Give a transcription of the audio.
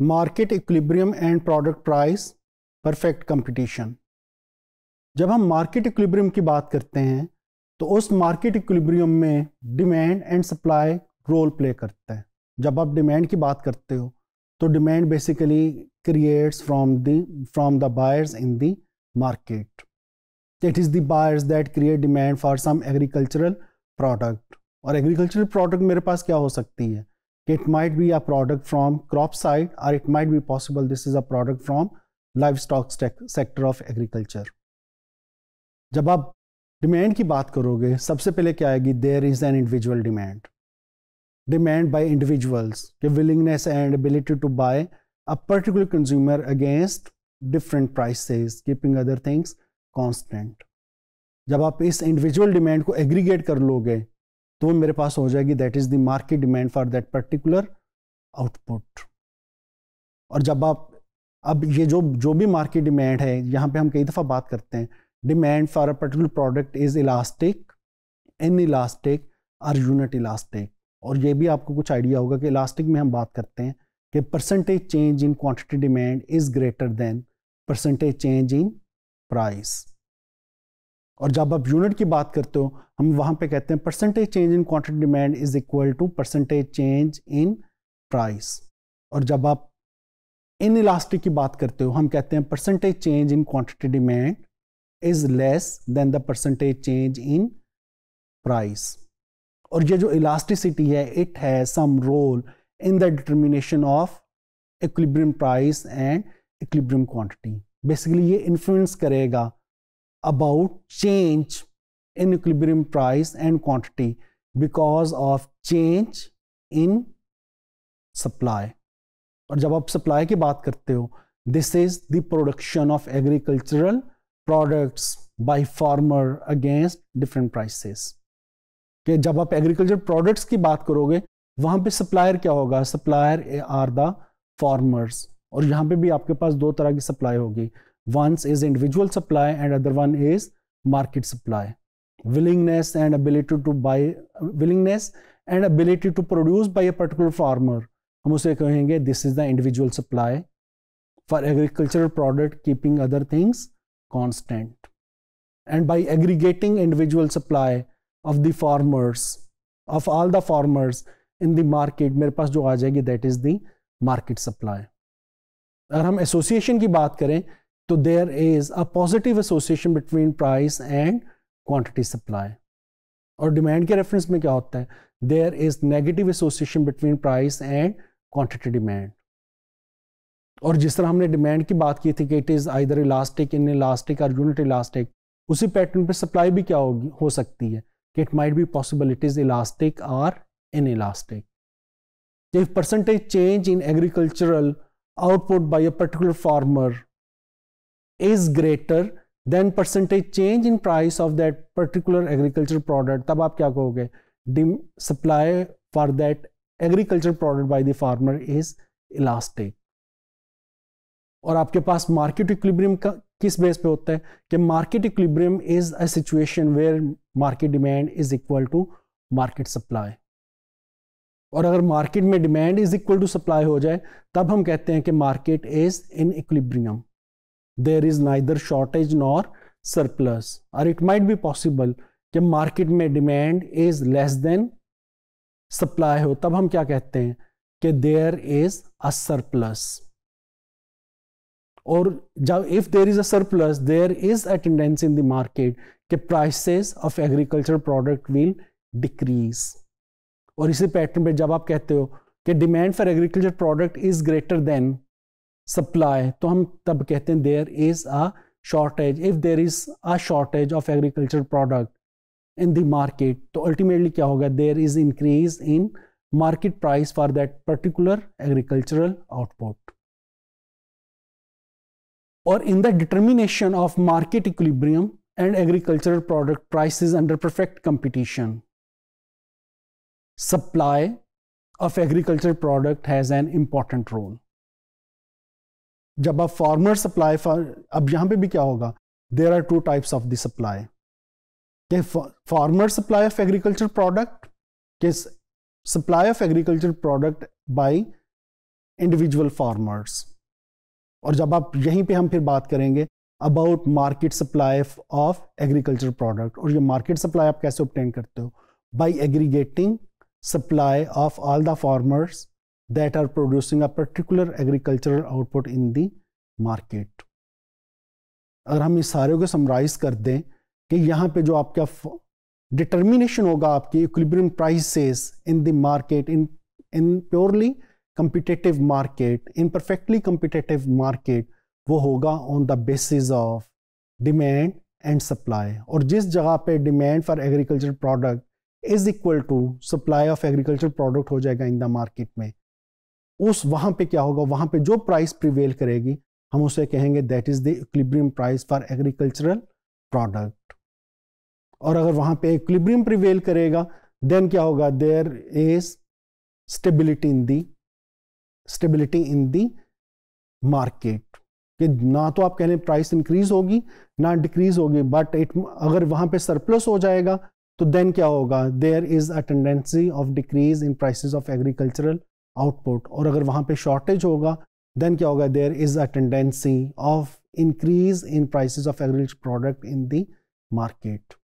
Market equilibrium and product price perfect competition जब हम market equilibrium की बात करते हैं तो उस मार्केट इक्विलिब्रियम में demand and supply role play करता है जब आप डिमांड की बात करते हो तो demand basically creates from the from the buyers in the market it is the buyers that create demand for some agricultural product और एग्रीकल्चरल प्रोडक्ट मेरे पास क्या हो सकती है It might be a product from crop side or it might be possible this is a product from livestock sector of agriculture. जब आप demand की बात करोगे सबसे पहले क्या आएगी there is an individual demand demand by individuals के willingness and ability to buy a particular consumer against different prices keeping other things constant जब आप इस इंडिविजुअल डिमांड को एग्रीगेट कर लोगे तो मेरे पास हो जाएगी that is the market demand for that particular output और जब आप अब ये जो जो भी मार्केट डिमांड है यहाँ पे हम कई दफ़ा बात करते हैं demand for a particular product is elastic in elastic और यूनिट इलास्टिक और ये भी आपको कुछ आइडिया होगा कि इलास्टिक में हम बात करते हैं कि percentage change in quantity demand is greater than percentage change in price और जब आप यूनिट की बात करते हो हम वहाँ पे कहते हैं percentage change in quantity demand is equal to percentage change in price और जब आप इन इलास्टिक की बात करते हो हम कहते हैं percentage change in quantity demand is less than the percentage change in price और ये जो इलास्टिसिटी है it has some role in the determination of equilibrium price and equilibrium quantity basically ये इन्फ्लुएंस करेगा about change in equilibrium price and quantity because of change in supply और जब आप supply की बात करते हो this is the production of agricultural products by farmer against different prices कि जब आप एग्रीकल्चर प्रोडक्ट्स की बात करोगे वहां पे सप्लायर क्या होगा सप्लायर आर द फार्मर्स और यहां पे भी आपके पास दो तरह की सप्लाई होगी One is individual supply and other one is market supply willingness and ability to buy willingness and ability to produce by a particular farmer hum use kahenge this is the individual supply for agricultural product keeping other things constant and by aggregating individual supply of the farmers of all the farmers in the market mere paas jo aa jayegi that is the market supply agar hum association ki baat kare तो there is a positive association between price and quantity supply और demand के reference में क्या होता है there is negative association between price and quantity demand और जिस तरह हमने डिमांड की बात की थी कि it is either elastic in elastic और यूनिट इलास्टिक उसी पैटर्न पर सप्लाई भी क्या होगी हो सकती है it might be possible it is elastic or in elastic percentage change in agricultural output by a particular farmer is greater than percentage change in price of that particular agriculture product तब आप क्या कहोगे डिम supply for that agriculture product by the farmer is elastic और आपके पास market equilibrium का किस base पे होता है कि market equilibrium is a situation where market demand is equal to market supply और अगर मार्केट में demand is equal to supply हो जाए तब हम कहते हैं कि market is in equilibrium is neither shortage nor surplus और इट माइट बी पॉसिबल कि मार्केट में demand is less than supply हो तब हम क्या कहते हैं कि देयर इज अ सरप्लस और जब if there is a surplus there is a tendency in the market कि prices of agriculture product will decrease और इसी पैटर्न पे जब आप कहते हो कि demand for agriculture product is greater than supply तो हम तब कहते हैं there is a shortage if there is a shortage of agriculture product in the market तो अल्टीमेटली क्या होगा there is increase in market price for that particular agricultural output और in the determination of market equilibrium and agricultural product price is under perfect competition supply of agriculture product has an important role जब आप farmer supply अब यहां पे भी क्या होगा there are two types of the supply के farmer supply of agriculture product के supply of agriculture product by individual farmers और जब आप यहीं पे हम फिर बात करेंगे about market supply of agriculture product और ये मार्केट सप्लाई आप कैसे ऑप्टेन करते हो by aggregating supply of all the farmers that are producing a particular agricultural output in the market. अगर हम इस सारे को समराइज कर दें कि यहाँ पे जो आपका डिटर्मिनेशन होगा आपकी equilibrium prices in the market in in purely competitive market in perfectly competitive market वो होगा on the basis of demand and supply और जिस जगह पे demand for agriculture product is equal to supply of agriculture product हो जाएगा इन the market में उस वहां पे क्या होगा वहां पे जो प्राइस प्रिवेल करेगी हम उसे कहेंगे that is the equilibrium price for agricultural product और अगर वहां पे इक्लिब्रियम प्रिवेल करेगा देन क्या होगा there is stability in the stability in the market कि ना तो आप कह लें प्राइस इंक्रीज होगी ना डिक्रीज होगी बट इट अगर वहां पे सरप्लस हो जाएगा तो देन क्या होगा there is a tendency of decrease in prices of agricultural output और अगर वहाँ पे शॉर्टेज होगा देन क्या होगा there is a tendency of increase in prices of agriculture product in the market